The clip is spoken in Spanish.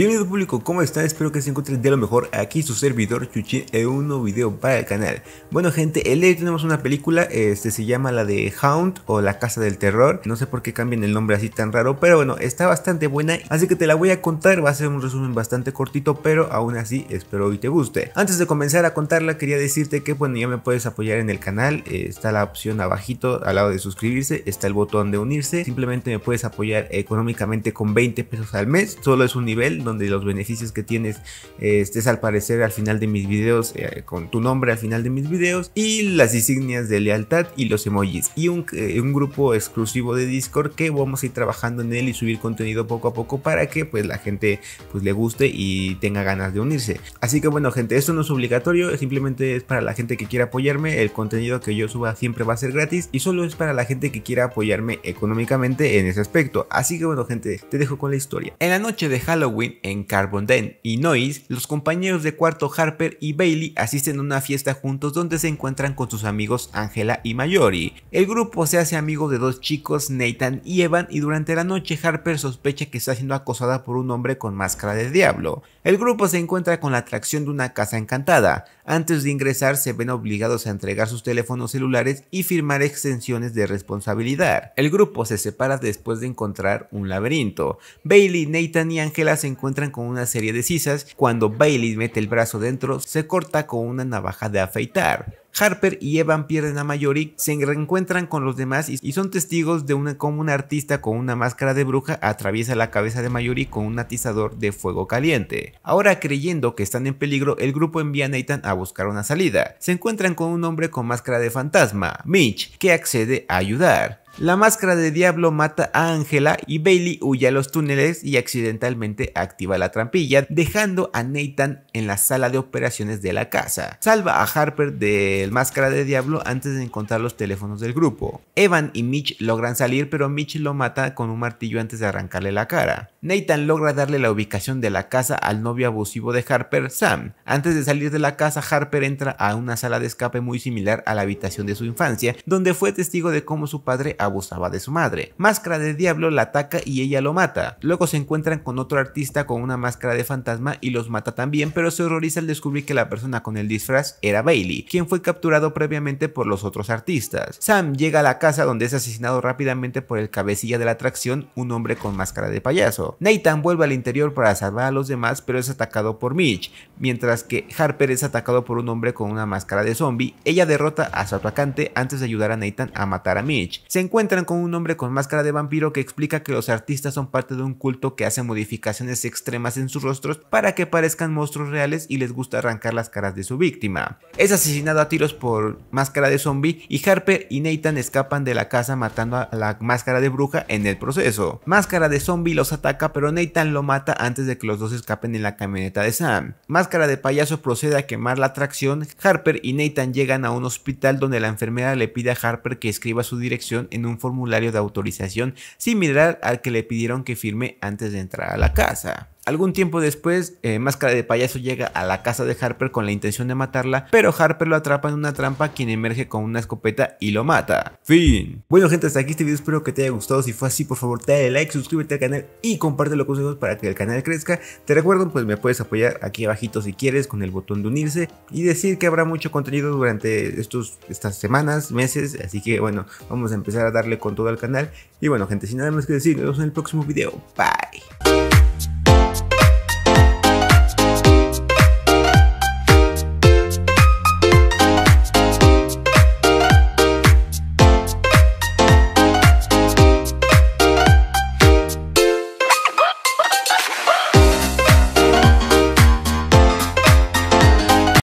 Bienvenido público, ¿cómo están? Espero que se encuentren de lo mejor. Aquí su servidor Chuchi en un nuevo video para el canal. Bueno gente, el día de hoy tenemos una película, este se llama la de Hound o La Casa del Terror. No sé por qué cambian el nombre así tan raro, pero bueno, está bastante buena. Así que te la voy a contar, va a ser un resumen bastante cortito, pero aún así espero y te guste. Antes de comenzar a contarla, quería decirte que bueno, ya me puedes apoyar en el canal. está la opción abajito al lado de suscribirse, está el botón de unirse. Simplemente me puedes apoyar económicamente con 20 pesos al mes, solo es un nivel, donde los beneficios que tienes estés al parecer al final de mis videos eh, con tu nombre al final de mis videos y las insignias de lealtad y los emojis y eh, un, grupo exclusivo de Discord que vamos a ir trabajando en él y subir contenido poco a poco para que pues la gente pues le guste y tenga ganas de unirse. Así que bueno gente, esto no es obligatorio, simplemente es para la gente que quiera apoyarme, el contenido que yo suba siempre va a ser gratis y solo es para la gente que quiera apoyarme económicamente en ese aspecto. Así que bueno gente, te dejo con la historia. En la noche de Halloween en Carbon Den y Noise, los compañeros de cuarto Harper y Bailey asisten a una fiesta juntos donde se encuentran con sus amigos Angela y Mayori. El grupo se hace amigo de dos chicos, Nathan y Evan, y durante la noche Harper sospecha que está siendo acosada por un hombre con máscara de diablo. El grupo se encuentra con la atracción de una casa encantada. Antes de ingresar se ven obligados a entregar sus teléfonos celulares y firmar extensiones de responsabilidad. El grupo se separa después de encontrar un laberinto. Bailey, Nathan y Angela se encuentran con una serie de sisas. Cuando Bailey mete el brazo dentro, se corta con una navaja de afeitar. Harper y Evan pierden a Mayori, se reencuentran con los demás y son testigos de una, un artista con una máscara de bruja atraviesa la cabeza de Mayori con un atizador de fuego caliente. Ahora creyendo que están en peligro, el grupo envía a Nathan a buscar una salida. Se encuentran con un hombre con máscara de fantasma, Mitch, que accede a ayudar. La máscara de Diablo mata a Angela y Bailey huye a los túneles y accidentalmente activa la trampilla, dejando a Nathan en la sala de operaciones de la casa. Salva a Harper del máscara de Diablo antes de encontrar los teléfonos del grupo. Evan y Mitch logran salir, pero Mitch lo mata con un martillo antes de arrancarle la cara. Nathan logra darle la ubicación de la casa al novio abusivo de Harper, Sam. Antes de salir de la casa, Harper entra a una sala de escape muy similar a la habitación de su infancia, donde fue testigo de cómo su padre gustaba de su madre. Máscara de Diablo la ataca y ella lo mata. Luego se encuentran con otro artista con una máscara de fantasma y los mata también, pero se horroriza al descubrir que la persona con el disfraz era Bailey, quien fue capturado previamente por los otros artistas. Sam llega a la casa donde es asesinado rápidamente por el cabecilla de la atracción, un hombre con máscara de payaso. Nathan vuelve al interior para salvar a los demás, pero es atacado por Mitch, mientras que Harper es atacado por un hombre con una máscara de zombie. Ella derrota a su atacante antes de ayudar a Nathan a matar a Mitch. Se encuentran con un hombre con máscara de vampiro que explica que los artistas son parte de un culto que hace modificaciones extremas en sus rostros para que parezcan monstruos reales y les gusta arrancar las caras de su víctima. Es asesinado a tiros por máscara de zombie y Harper y Nathan escapan de la casa matando a la máscara de bruja en el proceso. Máscara de zombie los ataca pero Nathan lo mata antes de que los dos escapen en la camioneta de Sam. Máscara de payaso procede a quemar la atracción, Harper y Nathan llegan a un hospital donde la enfermera le pide a Harper que escriba su dirección en un formulario de autorización similar al que le pidieron que firme antes de entrar a la casa. Algún tiempo después, eh, Máscara de Payaso llega a la casa de Harper con la intención de matarla, pero Harper lo atrapa en una trampa quien emerge con una escopeta y lo mata. Fin. Bueno gente, hasta aquí este video, espero que te haya gustado, si fue así por favor dale like, suscríbete al canal y compártelo con amigos para que el canal crezca. Te recuerdo, pues me puedes apoyar aquí abajito si quieres con el botón de unirse y decir que habrá mucho contenido durante estos, estas semanas, meses, así que bueno, vamos a empezar a darle con todo al canal. Y bueno gente, sin nada más que decir, nos vemos en el próximo video. Bye.